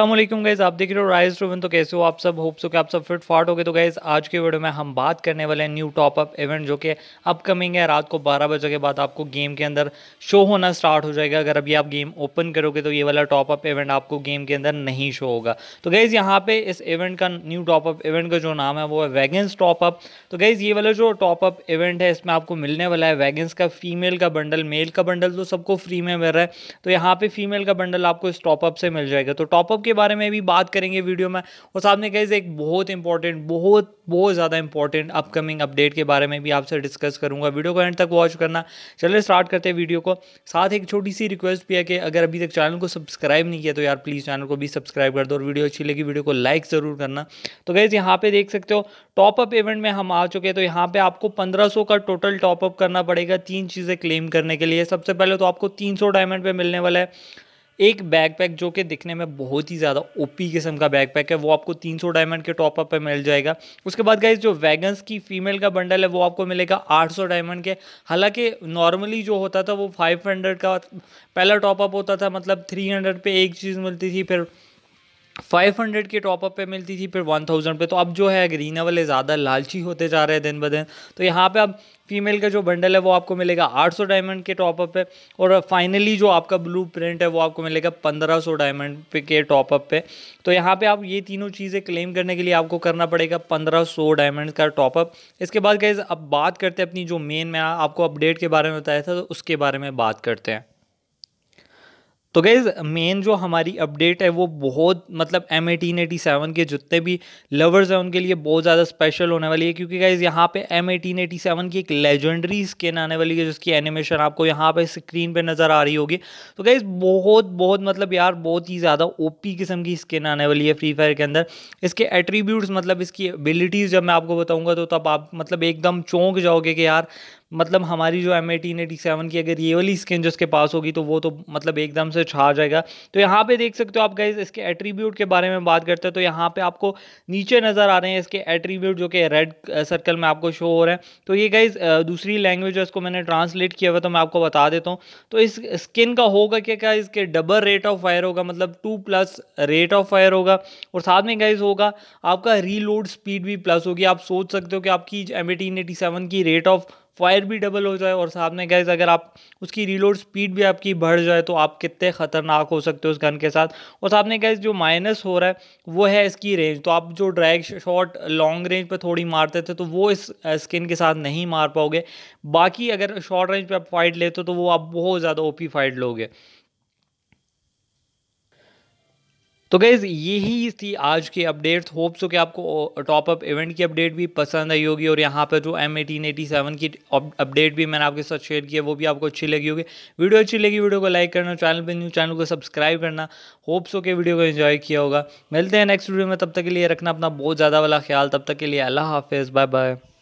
अल्लाह guys आप देख रहे हो राइज रोवन तो कैसे हो आप सब होप सो कि आप सब फिट फाट हो गए तो गाइज़ आज के वीडियो में हम बात करने वाले हैं न्यू टॉप अप इवेंट जो कि अपकमिंग है रात को 12 बजे के बाद आपको गेम के अंदर शो होना स्टार्ट हो जाएगा अगर अभी आप गेम ओपन करोगे तो ये वाला टॉप अप इवेंट आपको गेम के अंदर नहीं शो होगा तो गैज़ यहाँ पे इस इवेंट का न्यू टॉप अप इवेंट का जो नाम है वो है वैगन्स टॉप अप तो गैज़ ये वाला जो टॉप अप इवेंट है इसमें आपको मिलने वाला है वैगन्स का फीमेल का बंडल मेल का बंडल तो सबको फ्री में मिल रहा है तो यहाँ पर फीमेल का बंडल आपको इस टॉप अप से मिल जाएगा तो टॉप अप के बारे में भी बात करेंगे वीडियो में और साथ में कैसे एक बहुत इंपॉर्टेंट बहुत बहुत ज़्यादा इंपॉर्टेंट अपकमिंग अपडेट के बारे में भी आपसे डिस्कस करूँगा वीडियो को एंड तक वॉच करना चलिए स्टार्ट करते हैं वीडियो को साथ एक छोटी सी रिक्वेस्ट भी है कि अगर अभी तक चैनल को सब्सक्राइब नहीं किया तो यार प्लीज़ चैनल को भी सब्सक्राइब कर दो और वीडियो अच्छी लगी वीडियो को लाइक ज़रूर करना तो गैस यहाँ पे देख सकते हो टॉपअप इवेंट में हम आ चुके हैं तो यहाँ पे आपको 1500 का टोटल टॉपअप करना पड़ेगा तीन चीज़ें क्लेम करने के लिए सबसे पहले तो आपको 300 डायमंड पे मिलने वाला है एक बैकपैक जो कि दिखने में बहुत ही ज़्यादा ओपी किस्म का बैकपैक है वो आपको 300 डायमंड के टॉप अप पे मिल जाएगा उसके बाद गाइज जो वैगन्स की फीमेल का बंडल है वो आपको मिलेगा 800 डायमंड के हालांकि नॉर्मली जो होता था वो 500 का पहला टॉप अप होता था मतलब 300 पे एक चीज़ मिलती थी फिर फाइव हंड्रेड के टॉपअप पे मिलती थी फिर वन थाउजेंड पे तो अब जो है ग्रीन वाले ज़्यादा लालची होते जा रहे हैं दिन ब दिन तो यहाँ पे अब फीमेल का जो बंडल है वो आपको मिलेगा 800 डायमंड के टॉपअप पे और फाइनली जो आपका ब्लू प्रिंट है वो आपको मिलेगा 1500 डायमंड पे के टॉपअप पे तो यहाँ पे आप ये तीनों चीज़ें क्लेम करने के लिए आपको करना पड़ेगा पंद्रह डायमंड का टॉपअप इसके बाद कैसे अब बात करते हैं अपनी जो मेन मैं आपको अपडेट के बारे में बताया था तो उसके बारे में बात करते हैं तो गैज़ मेन जो हमारी अपडेट है वो बहुत मतलब एम एटीन एटी सेवन के जितने भी लवर्स हैं उनके लिए बहुत ज़्यादा स्पेशल होने वाली है क्योंकि गैज़ यहाँ पे एम एटीन एटी सेवन की एक लेजेंडरी स्किन आने वाली है जिसकी एनिमेशन आपको यहाँ पे स्क्रीन पे नज़र आ रही होगी तो गैज़ बहुत बहुत मतलब यार बहुत ही ज़्यादा ओ पी किस्म की स्किन आने वाली है फ्री फायर के अंदर इसके एट्रीब्यूट्स मतलब इसकी एबिलिटीज़ जब मैं आपको बताऊँगा तो तब आप मतलब एकदम चौंक जाओगे कि यार मतलब हमारी जो एम एटीन एटी सेवन की अगर ये वाली स्किन जिसके पास होगी तो वो तो मतलब एकदम से छा जाएगा तो यहाँ पे देख सकते हो आप गाइज इसके एट्रीब्यूट के बारे में बात करते हैं तो यहाँ पे आपको नीचे नज़र आ रहे हैं इसके एट्रीब्यूट जो कि रेड सर्कल में आपको शो हो रहे हैं तो ये गाइज दूसरी लैंग्वेज है इसको मैंने ट्रांसलेट किया हुआ तो मैं आपको बता देता हूँ तो इस स्किन का होगा क्या क्या इसके डबल रेट ऑफ फायर होगा मतलब two plus rate of fire होगा और साथ में गाइज होगा आपका रीलोड स्पीड भी प्लस होगी आप सोच सकते हो कि आपकी एम एटीन एटी सेवन की रेट ऑफ फायर भी डबल हो जाए और साथ में गैस अगर आप उसकी रीलोड स्पीड भी आपकी बढ़ जाए तो आप कितने ख़तरनाक हो सकते हो उस गन के साथ और साथ में गैस जो माइनस हो रहा है वो है इसकी रेंज तो आप जो ड्रैग शॉट लॉन्ग रेंज पर थोड़ी मारते थे तो वो इस स्किन के साथ नहीं मार पाओगे बाकी अगर शॉर्ट रेंज पर आप फाइट लेते हो तो वो आप बहुत ज़्यादा ओ फाइट लोगे तो गैज़ यही थी आज की अपडेट्स होप्स हो कि आपको टॉप अप इवेंट की अपडेट भी पसंद आई होगी और यहाँ पर जो एम एटीन एटी सेवन की अपडेट भी मैंने आपके साथ शेयर की है वो भी आपको अच्छी लगी होगी वीडियो अच्छी लगी वीडियो को लाइक करना चैनल पर न्यू चैनल को सब्सक्राइब करना होप्स हो के वीडियो को इन्जॉय किया होगा मिलते हैं नेक्स्ट वीडियो में तब तक के लिए रखना अपना बहुत ज़्यादा वाला ख्याल तब तक के लिए अल्लाह हाफिज़ बाय बाय